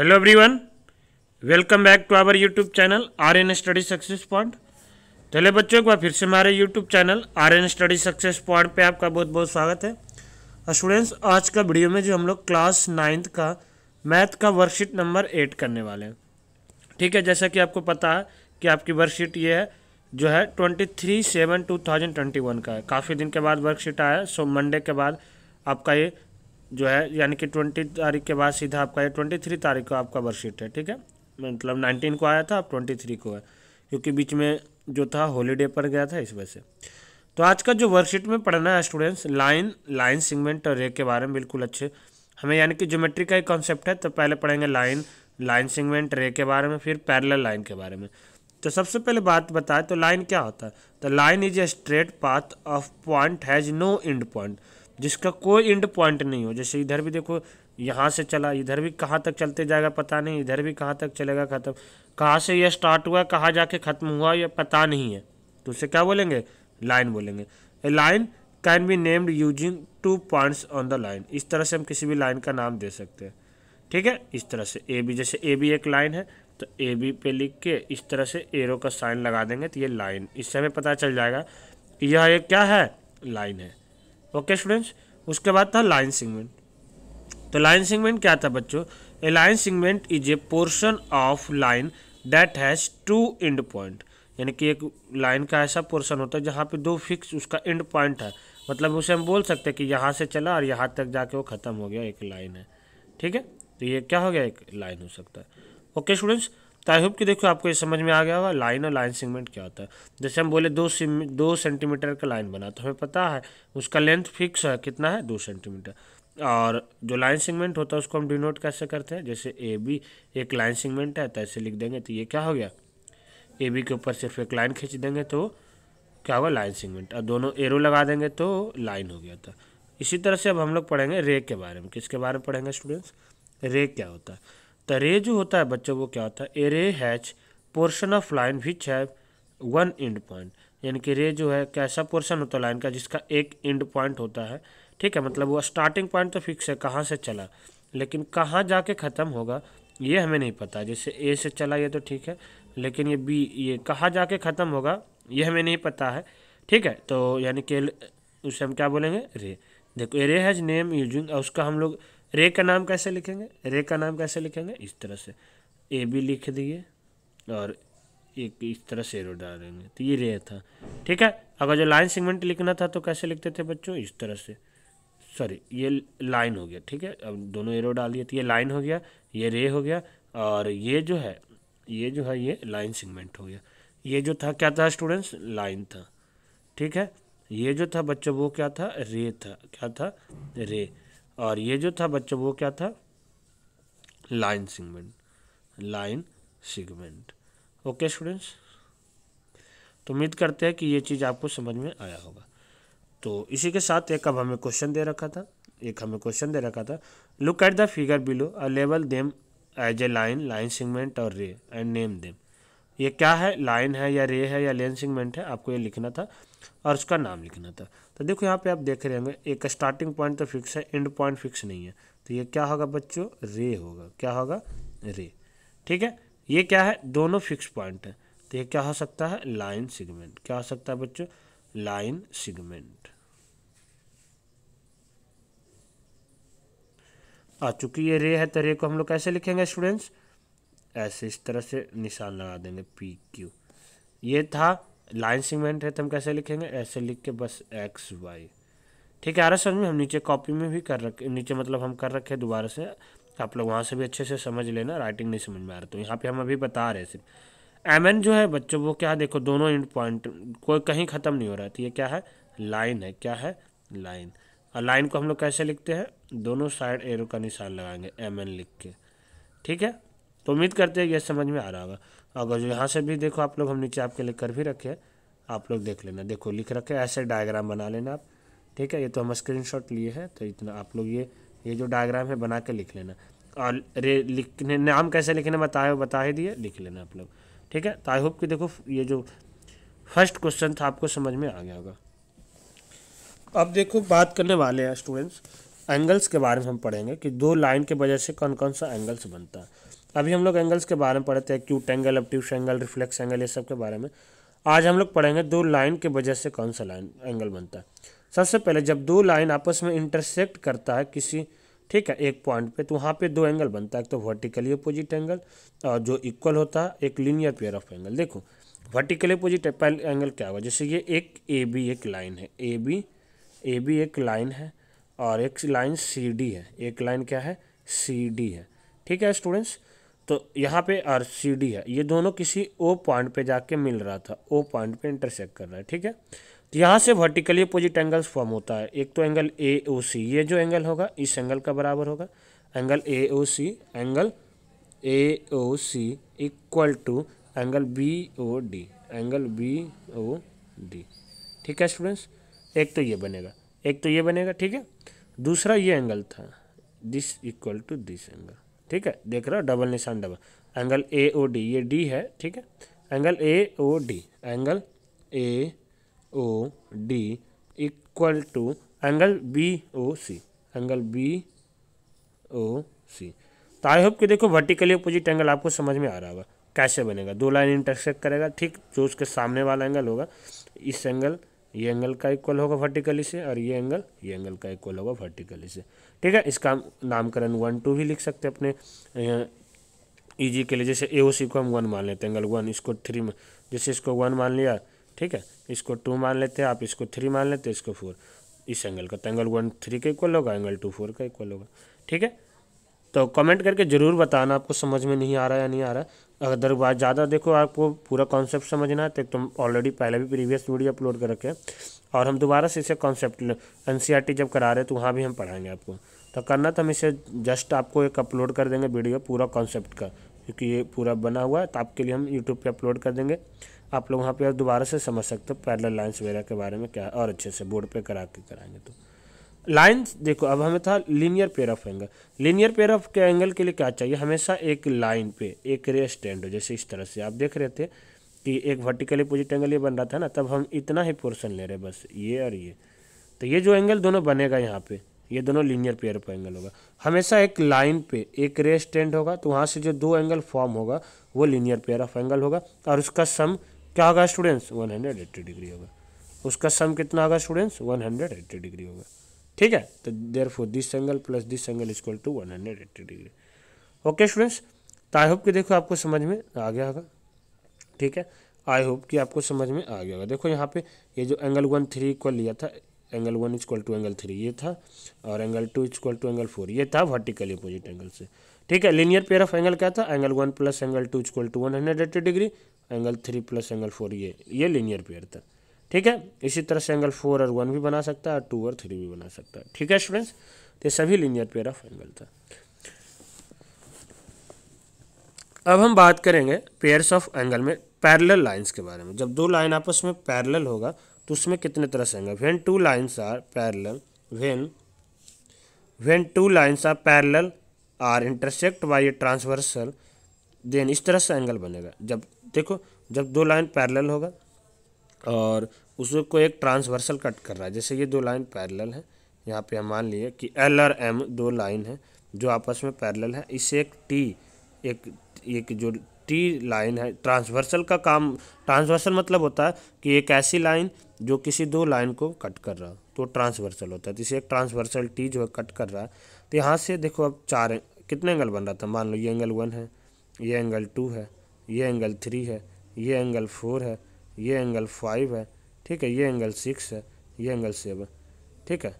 hello everyone welcome back to our YouTube channel R N study success point चले बच्चों एक बार फिर से हमारे YouTube channel R N study success point पे आपका बहुत बहुत स्वागत है स्टूडेंट्स आज का वीडियो में जो हम लोग क्लास नाइन्थ का मैथ का वर्कशीट नंबर एट करने वाले हैं ठीक है जैसा कि आपको पता है कि आपकी वर्कशीट ये है जो है twenty three seven two thousand twenty one का है काफ़ी दिन के बाद वर्कशीट आया सो मंडे के बाद आपका ये जो है यानी कि ट्वेंटी तारीख के बाद सीधा आपका ये ट्वेंटी थ्री तारीख को आपका वर्कशीट है ठीक है मतलब नाइनटीन को आया था अब ट्वेंटी थ्री को है क्योंकि बीच में जो था हॉलीडे पर गया था इस वजह से तो आज का जो वर्कशीट में पढ़ना है स्टूडेंट्स लाइन लाइन सिगमेंट और रे के बारे में बिल्कुल अच्छे हमें यानी कि ज्योमेट्री का एक कॉन्सेप्ट है तो पहले पढ़ेंगे लाइन लाइन सिगमेंट रे के बारे में फिर पैरल लाइन के बारे में तो सबसे पहले बात बताएं तो लाइन क्या होता है तो line is a straight path of point has no end point जिसका कोई इंड पॉइंट नहीं हो जैसे इधर भी देखो यहाँ से चला इधर भी कहाँ तक चलते जाएगा पता नहीं इधर भी कहाँ तक चलेगा ख़त्म कहाँ से यह स्टार्ट हुआ कहाँ जाके ख़त्म हुआ यह पता नहीं है तो उसे क्या बोलेंगे लाइन बोलेंगे a line can be named using two points on the line इस तरह से हम किसी भी लाइन का नाम दे सकते हैं ठीक है इस तरह से ए बी जैसे ए बी एक लाइन है तो ए बी पे लिख के इस तरह से एरो का साइन लगा देंगे तो ये लाइन इससे हमें पता चल जाएगा यह एक क्या है लाइन है ओके स्टूडेंट्स उसके बाद था लाइन सिगमेंट तो लाइन सिगमेंट क्या था बच्चों a line segment is a portion of line that has two end point यानी कि एक लाइन का ऐसा पोर्शन होता है जहाँ पे दो फिक्स उसका एंड पॉइंट है मतलब उसे हम बोल सकते हैं कि यहाँ से चला और यहाँ तक जाके वो ख़त्म हो गया एक लाइन है ठीक है तो ये क्या हो गया एक लाइन हो सकता है ओके स्टूडेंट्स तो आई होप कि देखो आपको ये समझ में आ गया होगा लाइन और लाइन सेगमेंट क्या होता है जैसे हम बोले दो दो सेंटीमीटर का लाइन बना तो हमें पता है उसका लेंथ फिक्स है कितना है दो सेंटीमीटर और जो लाइन सेगमेंट होता है उसको हम डिनोट कैसे करते हैं जैसे ए बी एक लाइन सेगमेंट है तो ऐसे लिख देंगे तो ये क्या हो गया ए बी के ऊपर सिर्फ एक लाइन खींच देंगे तो क्या होगा लाइन सेगमेंट और दोनों एरो लगा देंगे तो लाइन हो गया था इसी तरह से अब हम लोग पढ़ेंगे रे के बारे में किसके बारे में पढ़ेंगे स्टूडेंट्स रे क्या होता है तो रे जो होता है बच्चों वो क्या होता है ए रे हैच पोर्शन ऑफ लाइन विच है वन इंड पॉइंट यानी कि रे जो है कैसा पोर्शन होता है लाइन का जिसका एक इंड पॉइंट होता है ठीक है मतलब वो स्टार्टिंग पॉइंट तो फिक्स है कहाँ से चला लेकिन कहाँ जाके ख़त्म होगा ये हमें नहीं पता जैसे ए से चला ये तो ठीक है लेकिन ये बी ये कहाँ जाके ख़त्म होगा ये हमें नहीं पता है ठीक है तो यानी कि उसे हम क्या बोलेंगे रे देखो ए रे हैज़ नेम यूजिंग उसका हम लोग रे का नाम कैसे लिखेंगे रे का नाम कैसे लिखेंगे इस तरह से ए बी लिख दिए और एक इस तरह से एरो डाल देंगे तो ये रे था ठीक है अगर जो लाइन सेगमेंट लिखना था तो कैसे लिखते थे बच्चों इस तरह से सॉरी ये लाइन हो गया ठीक है अब दोनों एरो डाल दिए तो ये लाइन हो गया ये रे हो गया और ये जो है ये जो है ये लाइन सेगमेंट हो गया ये जो था क्या था स्टूडेंट्स लाइन था ठीक है ये जो था बच्चों वो क्या था रे था क्या था रे और ये जो था बच्चों वो क्या था line segment line segment okay students तो उम्मीद करते हैं कि ये चीज़ आपको समझ में आया होगा तो इसी के साथ एक अब हमें क्वेश्चन दे रखा था एक हमें क्वेश्चन दे रखा था look at the figure below a लेवल them as a line line segment और रे एंड नेम देम ये क्या है लाइन है या रे है या लेन सिगमेंट है आपको ये लिखना था और उसका नाम लिखना था तो देखो यहाँ पे आप देख रहे होंगे एक स्टार्टिंग पॉइंट तो फिक्स है एंड पॉइंट फिक्स नहीं है तो ये क्या होगा बच्चों रे होगा क्या होगा रे ठीक है ये क्या है दोनों फिक्स पॉइंट है तो ये क्या हो सकता है लाइन सिगमेंट क्या हो सकता है बच्चों लाइन सिगमेंट आ चूंकि ये रे है तो रे को हम लोग कैसे लिखेंगे स्टूडेंट्स ऐसे इस तरह से निशान लगा देंगे पी क्यू ये था लाइन सीमेंट है तो हम कैसे लिखेंगे ऐसे लिख के बस एक्स वाई ठीक है आ रहा समझ में हम नीचे कॉपी में भी कर रखे नीचे मतलब हम कर रखे दोबारा से आप लोग वहाँ से भी अच्छे से समझ लेना राइटिंग नहीं समझ में आ रहा तो यहाँ पे हम अभी बता रहे हैं सिर्फ एम एन जो है बच्चों वो क्या देखो दोनों इंड पॉइंट कोई कहीं ख़त्म नहीं हो रहा है तो ये क्या है लाइन है क्या है लाइन और लाइन को हम लोग कैसे लिखते हैं दोनों साइड एरो का निशान लगाएंगे एम एन लिख के ठीक है तो उम्मीद करते हैं यह समझ में आ रहा होगा अगर जो यहाँ से भी देखो आप लोग हम नीचे आपके लिए कर भी रखे आप लोग देख लेना देखो लिख रखे ऐसे डायग्राम बना लेना आप ठीक है ये तो हम स्क्रीन लिए हैं तो इतना आप लोग ये ये जो डायग्राम है बना के लिख लेना और रे लिखने नाम कैसे लिखने बताए बता ही दिए लिख लेना आप लोग ठीक है तो आई होप कि देखो ये जो फर्स्ट क्वेश्चन था आपको समझ में आ गया होगा अब देखो बात करने वाले हैं स्टूडेंट्स एंगल्स के बारे में हम पढ़ेंगे कि दो लाइन के वजह से कौन कौन सा एंगल्स बनता है अभी हम लोग एंगल्स के बारे में पढ़े थे acute angle obtuse angle reflex angle ये सब के बारे में आज हम लोग पढ़ेंगे दो लाइन के वजह से कौन सा लाइन एंगल बनता है सबसे पहले जब दो लाइन आपस में इंटरसेक्ट करता है किसी ठीक है एक पॉइंट पे तो वहाँ पे दो एंगल बनता है एक तो वर्टिकली अपोजिट एंगल और जो इक्वल होता है एक लीनियर पेयर ऑफ एंगल देखो वर्टिकली अपोजिट एंगल क्या होगा जैसे ये एक ए बी एक लाइन है ए बी ए बी एक लाइन है और एक लाइन सी डी है एक लाइन क्या है सी डी है ठीक है स्टूडेंट्स तो यहाँ पे आर सी डी है ये दोनों किसी ओ पॉइंट पे जाके मिल रहा था ओ पॉइंट पे इंटरसेक्ट कर रहा है ठीक है तो यहाँ से वर्टिकली अपोजिट एंगल्स फॉर्म होता है एक तो एंगल ए ओ सी ये जो एंगल होगा इस एंगल का बराबर होगा angle A O C angle A O C equal to angle B O D angle B O D ठीक है स्टूडेंट्स एक तो ये बनेगा एक तो ये बनेगा ठीक है दूसरा ये एंगल था this equal to this angle ठीक है देख रहे हो डबल निशान double angle A O D ये डी है ठीक है angle A O D angle A O D equal to angle B O C angle B O C तो आई होप कि देखो वर्टिकली अपोजिट एंगल आपको समझ में आ रहा होगा कैसे बनेगा दो लाइन इंटरसेक्ट करेगा ठीक जो उसके सामने वाला एंगल होगा इस एंगल ये एंगल का इक्वल होगा वर्टिकली से और ये एंगल ये एंगल का इक्वल होगा वर्टिकली से ठीक है इसका नामकरण वन टू भी लिख सकते अपने ईजी e के लिए जैसे ए ओ सी को हम वन मान लेते हैं एंगल वन इसको थ्री में जैसे इसको वन मान लिया ठीक है इसको टू मान लेते हैं आप इसको थ्री मान लेते हैं इसको फोर इस एंगल का तो एंगल वन थ्री का इक्वल होगा एंगल टू फोर का इक्वल होगा ठीक है तो कमेंट करके ज़रूर बताना आपको समझ में नहीं आ रहा या नहीं आ रहा अगर ज़्यादा देखो आपको पूरा कॉन्सेप्ट समझना है तो तुम ऑलरेडी पहले भी प्रीवियस वीडियो अपलोड कर रखे और हम दोबारा से इसे कॉन्सेप्ट एन e जब करा रहे हैं तो वहाँ भी हम पढ़ाएंगे आपको तो करना तो हम इसे जस्ट आपको एक अपलोड कर देंगे वीडियो पूरा कॉन्सेप्ट का क्योंकि ये पूरा बना हुआ है तो आपके लिए हम यूट्यूब पर अपलोड कर देंगे आप लोग वहाँ पर दोबारा से समझ सकते हो पैरल लाइन्स वगैरह के बारे में क्या और अच्छे से बोर्ड पर करा के कराएंगे तो लाइन्स देखो अब हमें था linear pair of angle linear pair of के एंगल के लिए क्या चाहिए हमेशा एक लाइन पे एक रे स्टैंड हो जैसे इस तरह से आप देख रहे थे कि एक वर्टिकली अपोजिट एंगल ये बन रहा था ना तब हम इतना ही पोर्सन ले रहे बस ये और ये तो ये जो एंगल दोनों बनेगा यहाँ पे ये दोनों लीनियर पेयर ऑफ एंगल होगा हमेशा एक लाइन पे एक रे स्टैंड होगा तो वहाँ से जो दो एंगल फॉर्म होगा वो लीनियर पेयर ऑफ एंगल होगा और उसका सम क्या होगा students one hundred eighty degree होगा उसका सम कितना होगा students one hundred eighty degree होगा ठीक है तो therefore this angle plus this angle is to one hundred eighty degree okay students तो आई होप कि देखो आपको समझ में आ गया होगा ठीक है आई होप कि आपको समझ में आ गया होगा देखो यहाँ पे ये जो एंगल वन थ्री इक्वल लिया था angle one equal to angle three ये था और angle two equal to angle four ये था वर्टिकली अपोजिट एंगल से ठीक है लिनियर पेयर ऑफ एंगल क्या था angle one plus angle two equal to one hundred eighty degree angle three plus angle four ये ये लिनियर पेयर था ठीक है इसी तरह से एंगल फोर और वन भी बना सकता है और टू और थ्री भी बना सकता है ठीक है स्टूडेंट्स तो ये सभी लिनियर पेयर ऑफ एंगल था अब हम बात करेंगे पेयर्स ऑफ एंगल में पैरेलल लाइंस के बारे में जब दो लाइन आपस में पैरेलल होगा तो उसमें कितने तरह से angle when two lines are parallel when when two lines are parallel are intersect by a transversal then इस तरह से एंगल बनेगा जब देखो जब दो लाइन पैरेलल होगा और उसको एक ट्रांसवर्सल कट कर रहा है जैसे ये दो लाइन पैरेलल है यहाँ पे हम मान लिए कि एल और एम दो लाइन है जो आपस में पैरेलल है इसे एक टी एक एक जो टी लाइन है ट्रांसवर्सल का काम ट्रांसवर्सल मतलब होता है कि एक ऐसी लाइन जो किसी दो लाइन को कट कर रहा तो ट्रांसवर्सल होता है तो इसे एक ट्रांसवर्सल टी जो है कट कर रहा है तो यहाँ से देखो अब चार कितने एंगल बन रहा था मान लो ये एंगल वन है ये एंगल टू है ये एंगल थ्री है ये एंगल फोर है ये एंगल फाइव है ठीक है ये एंगल सिक्स है ये एंगल सेवन ठीक है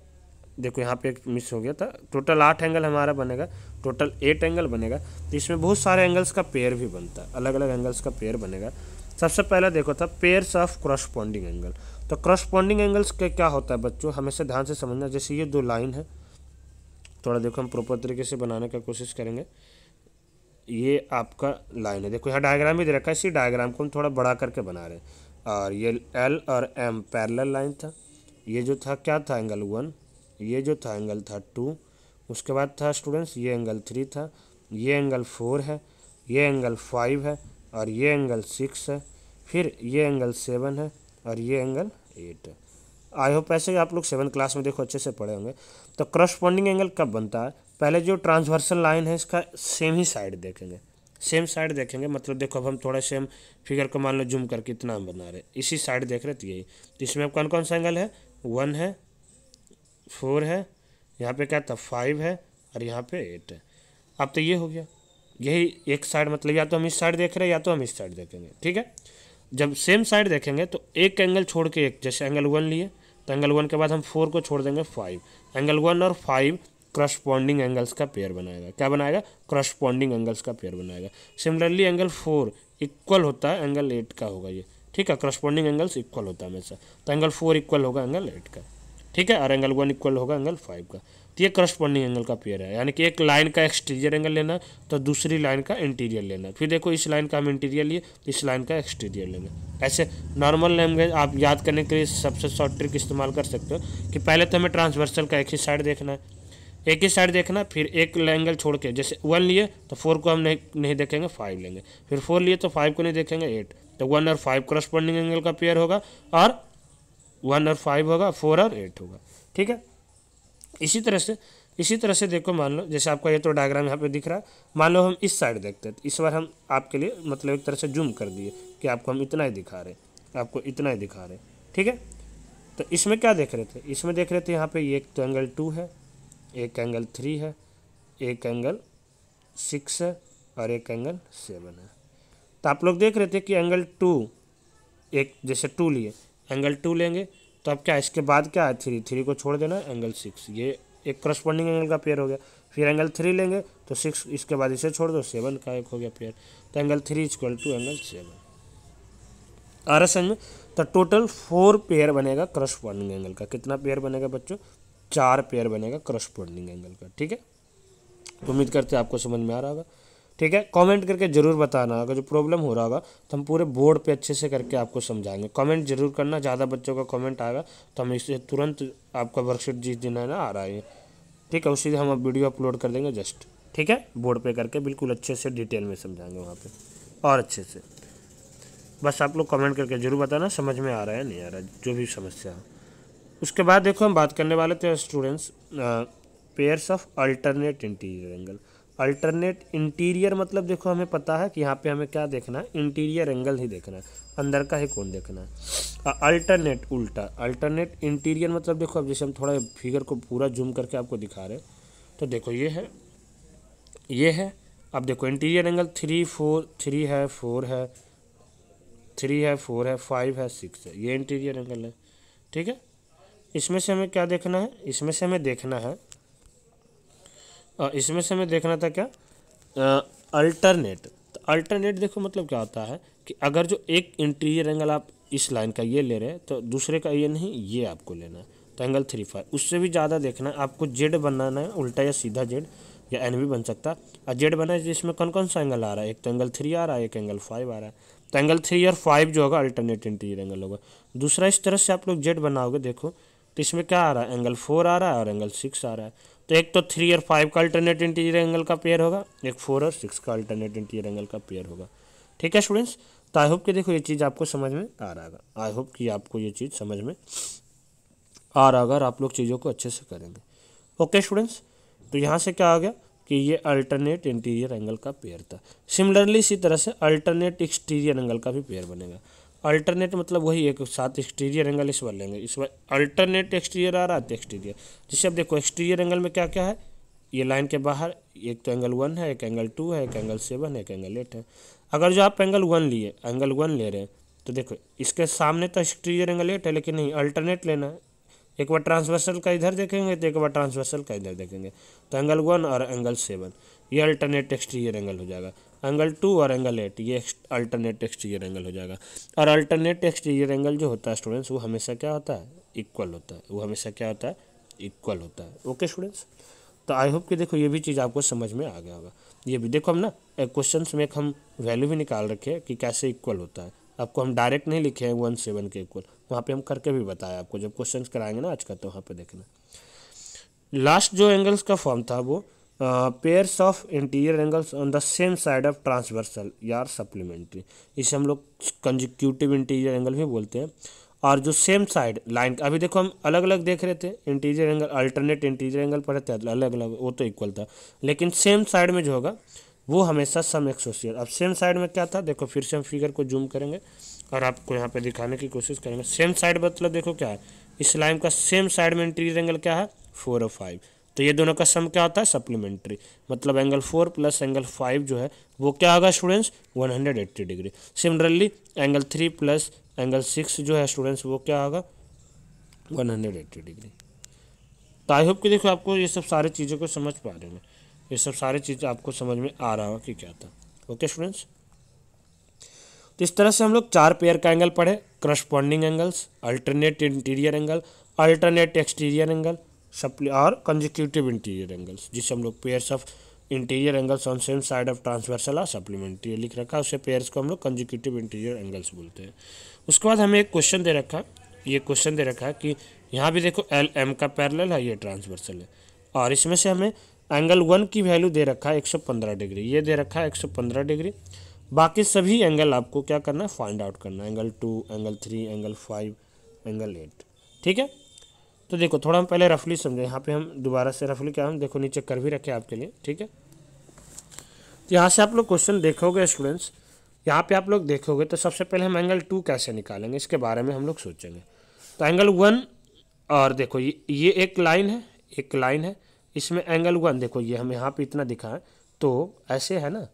देखो यहाँ पे एक मिस हो गया था टोटल आठ एंगल हमारा बनेगा टोटल एट एंगल बनेगा तो इसमें बहुत सारे एंगल्स का पेयर भी बनता है अलग अलग एंगल्स का पेयर बनेगा सबसे पहला देखो था पेयर्स ऑफ क्रॉसपॉन्डिंग एंगल तो क्रॉसपॉन्डिंग एंगल्स के क्या होता है बच्चों हमेशा ध्यान से समझना जैसे ये दो लाइन है थोड़ा देखो हम प्रॉपर तरीके से बनाने का कोशिश करेंगे ये आपका लाइन है देखो यहाँ डायग्राम भी दे रखा है इसी डायग्राम को हम थोड़ा बड़ा करके बना रहे हैं और ये एल और एम पैरेलल लाइन था ये जो था क्या था एंगल वन ये जो था एंगल था टू उसके बाद था स्टूडेंट्स ये एंगल थ्री था ये एंगल फोर है ये एंगल फाइव है और ये एंगल सिक्स है फिर ये एंगल सेवन है और ये एंगल एट है आई होप ऐसे आप लोग सेवन क्लास में देखो अच्छे से पढ़े होंगे तो क्रॉस एंगल कब बनता है पहले जो ट्रांसवर्सल लाइन है इसका सेम ही साइड देखेंगे सेम साइड देखेंगे मतलब देखो अब हम थोड़ा सेम फिगर को मान लो जूम करके इतना हम बना रहे इसी साइड देख रहे थे तो यही तो इसमें अब कौन कौन सा एंगल है वन है फोर है यहाँ पे क्या था फाइव है और यहाँ पे एट है अब तो ये हो गया यही एक साइड मतलब या तो हम इस साइड देख रहे हैं या तो हम इस साइड देखेंगे ठीक है जब सेम साइड देखेंगे तो एक एंगल छोड़ के एक जैसे एंगल वन लिए तो एंगल वन के बाद हम फोर को छोड़ देंगे फाइव एंगल वन और फाइव पॉन्डिंग एंगल्स का पेयर बनाएगा क्या बनाएगा क्रॉसपॉन्डिंग एंगल्स का पेयर बनाएगा सिमिलरली एंगल फोर इक्वल होता है एंगल एट का होगा ये ठीक है क्रॉसपॉन्डिंग एंगल्स इक्वल होता है हमेशा तो एंगल फोर इक्वल होगा एंगल एट का ठीक है और एंगल वन इक्वल होगा एंगल फाइव का तो ये पॉन्डिंग एंगल का पेयर है यानी कि एक लाइन का एक्सटीरियर एंगल लेना तो दूसरी लाइन का इंटीरियर लेना फिर देखो इस लाइन का हम इंटीरियर लिए तो इस लाइन का एक्सटीरियर लेना ऐसे नॉर्मल लैंग्वेज आप याद करने के लिए सबसे शॉर्ट ट्रिक इस्तेमाल कर सकते हो कि पहले तो हमें ट्रांसवर्सल का एक ही साइड देखना है एक ही साइड देखना फिर एक एंगल छोड़ के जैसे वन लिए तो फोर को हम नहीं नहीं देखेंगे फाइव लेंगे फिर फोर लिए तो फाइव को नहीं देखेंगे एट तो वन और फाइव क्रॉसपॉन्डिंग एंगल का पेयर होगा और वन और फाइव होगा फोर और एट होगा ठीक है इसी तरह से इसी तरह से देखो मान लो जैसे आपका ये तो डायग्राम यहाँ पे दिख रहा है मान लो हम इस साइड देखते हैं तो इस बार हम आपके लिए मतलब एक तरह से जूम कर दिए कि आपको हम इतना ही दिखा रहे हैं आपको इतना ही दिखा रहे हैं ठीक है तो इसमें क्या देख रहे थे इसमें देख रहे थे यहाँ पे ये एक तो एंगल टू है एक एंगल थ्री है एक एंगल सिक्स है और एक एंगल सेवन है तो आप लोग देख रहे थे कि एंगल टू एक जैसे टू लिए एंगल टू लेंगे तो अब क्या इसके बाद क्या है थ्री थ्री को छोड़ देना एंगल सिक्स ये एक क्रस्पॉन्डिंग एंगल का पेयर हो गया फिर एंगल थ्री लेंगे तो सिक्स इसके बाद इसे छोड़ दो सेवन का एक हो गया पेयर तो angle three is equal to angle seven R S में तो टोटल फोर पेयर बनेगा क्रस्पॉन्डिंग एंगल का कितना पेयर बनेगा बच्चों चार पेयर बनेगा क्रॉसपोर्डिंग एंगल का ठीक है उम्मीद करते हैं आपको समझ में आ रहा होगा ठीक है कमेंट करके जरूर बताना अगर जो प्रॉब्लम हो रहा होगा तो हम पूरे बोर्ड पे अच्छे से करके आपको समझाएंगे कमेंट जरूर करना ज़्यादा बच्चों का कमेंट आएगा तो हम इससे तुरंत आपका वर्कशीट जिस दिन है ना आ रहा है ठीक है उसी दिन हम वीडियो अपलोड कर देंगे जस्ट ठीक है बोर्ड पे करके बिल्कुल अच्छे से डिटेल में समझाएंगे वहाँ पर और अच्छे से बस आप लोग कॉमेंट करके जरूर बताना समझ में आ रहा है नहीं आ रहा जो भी समस्या है उसके बाद देखो हम बात करने वाले थे students pairs of alternate interior angle alternate interior मतलब देखो हमें पता है कि यहाँ पे हमें क्या देखना है इंटीरियर एंगल ही देखना है अंदर का ही कौन देखना है अल्टरनेट uh, उल्टा अल्टरनेट इंटीरियर मतलब देखो अब जैसे हम थोड़ा फिगर को पूरा जूम करके आपको दिखा रहे हैं तो देखो ये है ये है अब देखो interior angle three four three है फोर है थ्री है फोर है फाइव है सिक्स है ये इंटीरियर एंगल है ठीक है इसमें से हमें क्या देखना है इसमें से हमें देखना है और इसमें से हमें देखना था क्या अल्टरनेट तो अल्टरनेट देखो मतलब क्या होता है कि अगर जो एक इंटीरियर एंगल आप इस लाइन का ये ले रहे हैं तो दूसरे का ये नहीं ये आपको लेना है तो एंगल थ्री फाइव उससे भी ज़्यादा देखना है आपको जेड बनाना है उल्टा या सीधा जेड या एन भी बन सकता है और जेड बना है जिसमें कौन कौन सा एंगल आ रहा है एक तो एंगल थ्री आ रहा है एक एंगल फाइव आ रहा है तो एंगल थ्री और फाइव जो होगा अल्टरनेट इंटीरियर एंगल होगा दूसरा इस तरह से आप लोग जेड बनाओगे देखो तो इसमें क्या आ रहा है एंगल फोर आ रहा है और एंगल सिक्स आ रहा है तो एक तो थ्री और फाइव का अल्टरनेट इंटीरियर एंगल का पेयर होगा एक फोर और सिक्स का अल्टरनेट इंटीरियर एंगल का पेयर होगा ठीक है स्टूडेंट्स तो आई होप कि देखो ये चीज़ आपको समझ में आ रहा है आई होप कि आपको ये चीज़ समझ में आ रहा होगा और आप लोग चीज़ों को अच्छे से करेंगे ओके स्टूडेंट्स तो यहाँ से क्या आ गया कि ये अल्टरनेट इंटीरियर एंगल का पेयर था सिमिलरली इसी तरह से अल्टरनेट एक्सटीरियर एंगल का भी पेयर बनेगा अल्टरनेट मतलब वही एक साथ एक्सटीरियर एंगल इस बार लेंगे इस बार अल्टरनेट एक्सटीरियर आ रहा है तो एक्सटीरियर जिससे अब देखो एक्सटीरियर एंगल में क्या क्या है ये लाइन के बाहर एक तो एंगल वन है एक एंगल टू है एक एंगल सेवन है एक एंगल एट है अगर जो आप एंगल वन लिए एंगल वन ले रहे हैं तो देखो इसके सामने तो एक्सटीरियर एंगल एट है लेकिन नहीं अल्टरनेट लेना है एक बार ट्रांसवर्सल का इधर देखेंगे तो एक बार ट्रांसवर्सल का इधर देखेंगे तो एंगल वन और एंगल सेवन ये अल्टरनेट एक्सटीरियर एंगल हो जाएगा एंगल टू और एंगल एट ये अल्टरनेट एक्सटीरियर एंगल हो जाएगा और अल्टरनेट एक्सटीरियर एंगल जो होता है स्टूडेंट्स वो हमेशा क्या होता है इक्वल होता है वो हमेशा क्या होता है इक्वल होता है ओके स्टूडेंट्स तो आई होप कि देखो ये भी चीज़ आपको समझ में आ गया होगा ये भी देखो हम ना क्वेश्चन में एक हम वैल्यू भी निकाल रखे कि कैसे इक्वल होता है आपको हम डायरेक्ट नहीं लिखे हैं वन सेवन के इक्वल वहाँ पे हम करके भी बताया आपको जब क्वेश्चन कराएंगे ना आज का तो वहाँ पे देखना लास्ट जो एंगल्स का फॉर्म था वो pairs of interior angles on the same side of transversal यार सप्लीमेंट्री इसे हम लोग कंजिक्यूटिव इंटीरियर एंगल भी बोलते हैं और जो सेम साइड लाइन अभी देखो हम अलग अलग देख रहे थे interior angle alternate interior angle पढ़े थे अलग अलग वो तो इक्वल था लेकिन सेम साइड में जो होगा वो हमेशा सम एक्सोसियर अब सेम साइड में क्या था देखो फिर से हम फिगर को जूम करेंगे और आपको यहाँ पे दिखाने की कोशिश करेंगे सेम साइड मतलब देखो क्या है इस लाइन का सेम साइड में इंटीरियर एंगल क्या है फोर और फाइव तो ये दोनों का सम क्या होता है सप्लीमेंट्री मतलब angle four plus angle five जो है वो क्या होगा students 180 degree similarly angle three plus angle six जो है स्टूडेंट्स वो क्या होगा 180 डिग्री तो आई होप कि देखो आपको ये सब सारी चीज़ों को समझ पा रहे हैं ये सब सारी चीज़ आपको समझ में आ रहा हो कि क्या था ओके स्टूडेंट्स तो इस तरह से हम लोग चार पेयर का एंगल पढ़े corresponding angles alternate interior angle alternate exterior angle सप्ली और कंजिक्यूटिव इंटीरियर एंगल्स जिसे हम लोग pairs of interior angles on same side of transversal और सप्लीमेंट्री लिख रखा है उसे पेयर्स को हम लोग कंजिक्यूटिव इंटीरियर एंगल्स बोलते हैं उसके बाद हमें एक क्वेश्चन दे रखा है ये क्वेश्चन दे रखा है कि यहाँ भी देखो एल एम का पैरल है ये ट्रांसवर्सल है और इसमें से हमें एंगल वन की वैल्यू दे रखा है एक सौ पंद्रह डिग्री ये दे रखा है एक सौ पंद्रह डिग्री बाकी सभी एंगल आपको क्या करना है फाइंड आउट करना है angle two angle three angle five angle eight ठीक है तो देखो थोड़ा हम पहले रफली समझें यहाँ पे हम दोबारा से रफली क्या हम देखो नीचे कर भी रखे आपके लिए ठीक है तो यहाँ से आप लोग क्वेश्चन देखोगे स्टूडेंट्स यहाँ पे आप लोग देखोगे तो सबसे पहले हम एंगल टू कैसे निकालेंगे इसके बारे में हम लोग सोचेंगे तो एंगल वन और देखो ये ये एक लाइन है एक लाइन है इसमें एंगल वन देखो ये हम यहाँ पर इतना दिखा है तो ऐसे है ना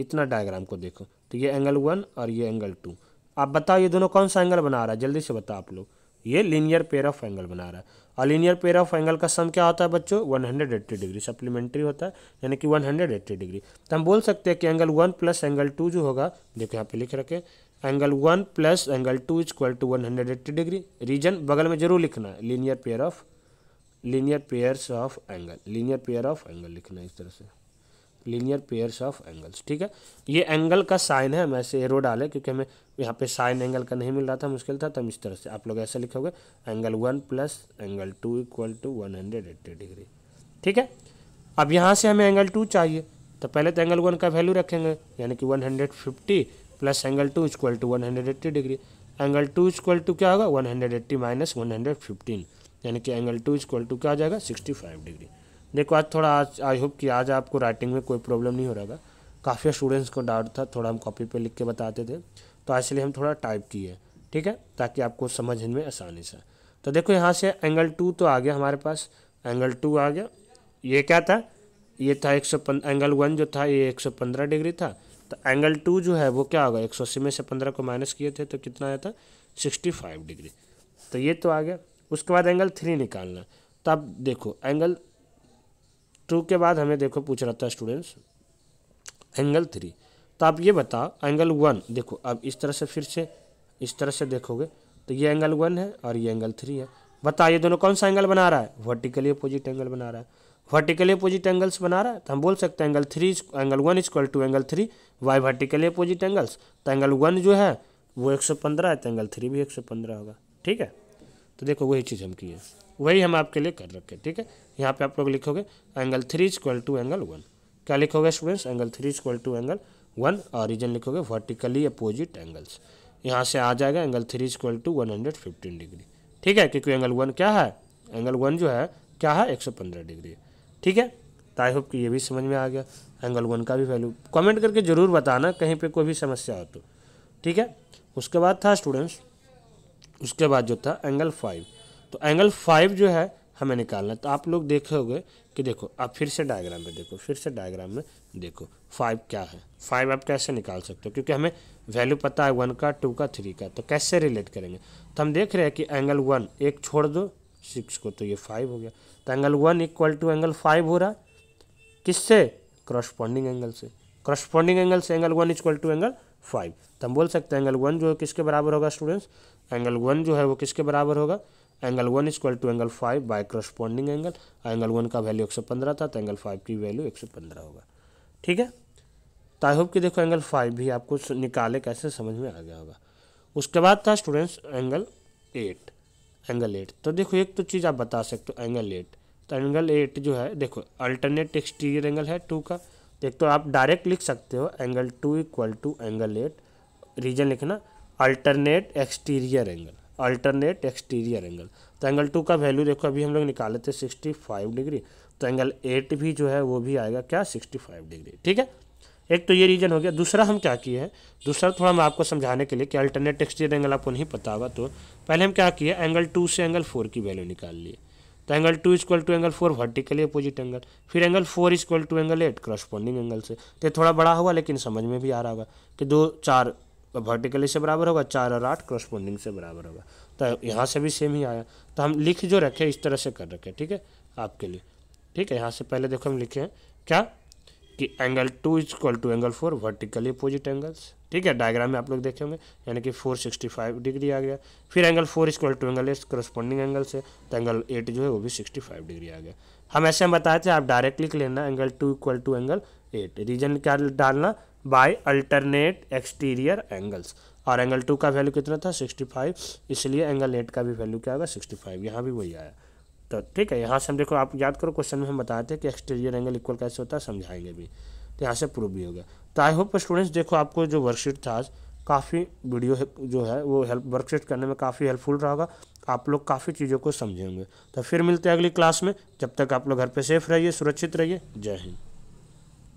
इतना डायग्राम को देखो तो ये एंगल वन और ये एंगल टू आप बताओ ये दोनों कौन सा एंगल बना रहा है जल्दी से बताओ आप लोग ये लीनियर पेयर ऑफ एंगल बना रहा है और लीनियर पेयर ऑफ एंगल का सम क्या होता है बच्चों 180 डिग्री सप्लीमेंट्री होता है यानी कि 180 डिग्री तो हम बोल सकते हैं कि angle one plus angle two जो होगा देखो यहाँ पे लिख रखें angle one plus angle two equal to one hundred eighty degree reason बगल में जरूर लिखना है linear pair of linear pairs of angle linear pair of angle लिखना है इस तरह से लीनियर पेयर्स ऑफ एंगल्स ठीक है ये एंगल का साइन है हम ऐसे एरो डाले क्योंकि हमें यहाँ पे साइन एंगल का नहीं मिल रहा था मुश्किल था तब इस तरह से आप लोग ऐसे लिखोगे angle one plus angle two equal to one hundred eighty degree ठीक है अब यहाँ से हमें एंगल टू चाहिए तो पहले तो एंगल वन का वैल्यू रखेंगे यानी कि one hundred fifty plus angle two equal to one hundred eighty degree angle two equal to क्या होगा one hundred eighty minus one hundred fifteen यानी कि एंगल टू इक्वल टू क्या आ जाएगा सिक्सटी फाइव डिग्री देखो आज थोड़ा आज आई होप कि आज आपको राइटिंग में कोई प्रॉब्लम नहीं हो रहा था काफ़ी स्टूडेंट्स को डाउट था थोड़ा हम कॉपी पे लिख के बताते थे तो इसलिए हम थोड़ा टाइप किए ठीक है ताकि आपको समझने में आसानी से तो देखो यहाँ से एंगल टू तो आ गया हमारे पास एंगल टू आ गया ये क्या था ये था एक सौ एंगल वन जो था ये एक सौ पंद्रह डिग्री था तो एंगल टू जो है वो क्या होगा एक सौ अस्सी में से पंद्रह को माइनस किए थे तो कितना आया था सिक्सटी फाइव डिग्री तो ये तो आ गया उसके बाद एंगल थ्री निकालना तब देखो एंगल टू के बाद हमें देखो पूछ रहा था स्टूडेंट्स एंगल थ्री तो आप ये बताओ एंगल वन देखो अब इस तरह से फिर से इस तरह से देखोगे तो ये एंगल वन है और ये एंगल थ्री है बताओ ये दोनों कौन सा एंगल बना रहा है वर्टिकली अपोजिट एंगल बना रहा है वर्टिकली अपोजिट एंगल्स बना रहा है तो हम बोल सकते हैं angle three angle one is equal to angle three by vertically opposite angles तो एंगल वन जो है वो एक सौ पंद्रह है तो एंगल थ्री भी एक सौ पंद्रह होगा ठीक है तो देखो वही चीज़ हम किए वही हम आपके लिए कर रखे ठीक है यहाँ पे आप लोग लिखोगे angle three equal to angle one क्या लिखोगे students angle three equal to angle one और रीजन लिखोगे वर्टिकली अपोजिट एंगल्स यहाँ से आ जाएगा angle three equal to one hundred fifteen degree ठीक है क्योंकि एंगल वन क्या है एंगल वन जो है क्या है एक सौ पंद्रह डिग्री ठीक है तो आई होप कि ये भी समझ में आ गया एंगल वन का भी वैल्यू कॉमेंट करके ज़रूर बताना कहीं पर कोई भी समस्या हो तो ठीक है उसके बाद था स्टूडेंट्स उसके बाद जो था एंगल फाइव तो एंगल फाइव जो है हमें निकालना है तो आप लोग देखोगे कि देखो आप फिर से डायग्राम में देखो फिर से डायग्राम में देखो फाइव क्या है फाइव आप कैसे निकाल सकते हो क्योंकि हमें वैल्यू पता है वन का टू का थ्री का तो कैसे रिलेट करेंगे तो हम देख रहे हैं कि एंगल वन एक छोड़ दो सिक्स को तो ये फाइव हो गया तो angle one equal to angle five हो रहा है किससे क्रॉसपॉन्डिंग एंगल से क्रॉसपॉन्डिंग एंगल से angle one equal to angle five तो हम बोल सकते हैं एंगल वन जो है किसके बराबर होगा स्टूडेंट्स एंगल वन जो है वो किसके बराबर होगा angle one is equal to angle five by corresponding angle angle one का वैल्यू एक सौ पंद्रह था तो एंगल फाइव की वैल्यू एक सौ पंद्रह होगा ठीक है तो आई होप कि देखो एंगल फाइव भी आपको निकाले कैसे समझ में आ गया होगा उसके बाद था students angle eight angle eight तो देखो एक तो चीज़ आप बता सकते हो एंगल एट तो एंगल एट जो है देखो अल्टरनेट एक्सटीरियर एंगल है टू का एक तो आप डायरेक्ट लिख सकते हो angle two equal to angle eight reason लिखना alternate exterior angle alternate exterior angle तो एंगल टू का वैल्यू देखो अभी हम लोग निकाले थे सिक्सटी फाइव डिग्री तो एंगल एट भी जो है वो भी आएगा क्या सिक्सटी फाइव डिग्री ठीक है एक तो ये रीजन हो गया दूसरा हम क्या किए हैं दूसरा थोड़ा मैं आपको समझाने के लिए कि अल्टरनेट एक्सटीरियर एंगल आपको नहीं पता होगा तो पहले हम क्या किए एंगल टू से एंगल फोर की वैल्यू निकाल लिए तो angle two equal to angle four vertically opposite angle फिर angle four equal to angle eight corresponding angle से तो थोड़ा बड़ा होगा लेकिन समझ में भी आ रहा होगा कि दो चार तो वर्टिकली से बराबर होगा चार और आठ क्रॉसपोंडिंग से बराबर होगा तो यहाँ से भी सेम ही आया तो हम लिख जो रखे इस तरह से कर रखे ठीक है आपके लिए ठीक है यहाँ से पहले देखो हम लिखे हैं क्या कि angle two is equal to angle four vertically opposite angles ठीक है डायग्राम में आप लोग देखे होंगे यानी कि फोर सिक्सटी फाइव डिग्री आ गया फिर angle four is equal to angle eight corresponding angle से तो एंगल एट जो है वो भी सिक्सटी फाइव डिग्री आ गया हम ऐसे हम बताए थे आप डायरेक्ट लिख लेना angle two equal to angle eight reason क्या डालना बाय अल्टरनेट एक्सटीरियर एंगल्स और एंगल टू का वैल्यू कितना था सिक्सटी फाइव इसलिए एंगल एट का भी वैल्यू क्या होगा सिक्सटी फाइव यहाँ भी वही आया तो ठीक है यहाँ से हम देखो आप याद करो क्वेश्चन में हम बताए थे कि एक्सटीरियर एंगल इक्वल कैसे होता है समझाएंगे भी तो यहाँ से प्रूव भी होगा तो आई होप स्टूडेंट्स देखो आपको जो वर्कशीट था आज काफ़ी वीडियो जो है वो हेल्प वर्कशीट करने में काफ़ी हेल्पफुल रहा होगा आप लोग काफ़ी चीज़ों को समझेंगे तो फिर मिलते हैं अगली क्लास में जब तक आप लोग घर पर सेफ रहिए सुरक्षित रहिए जय हिंद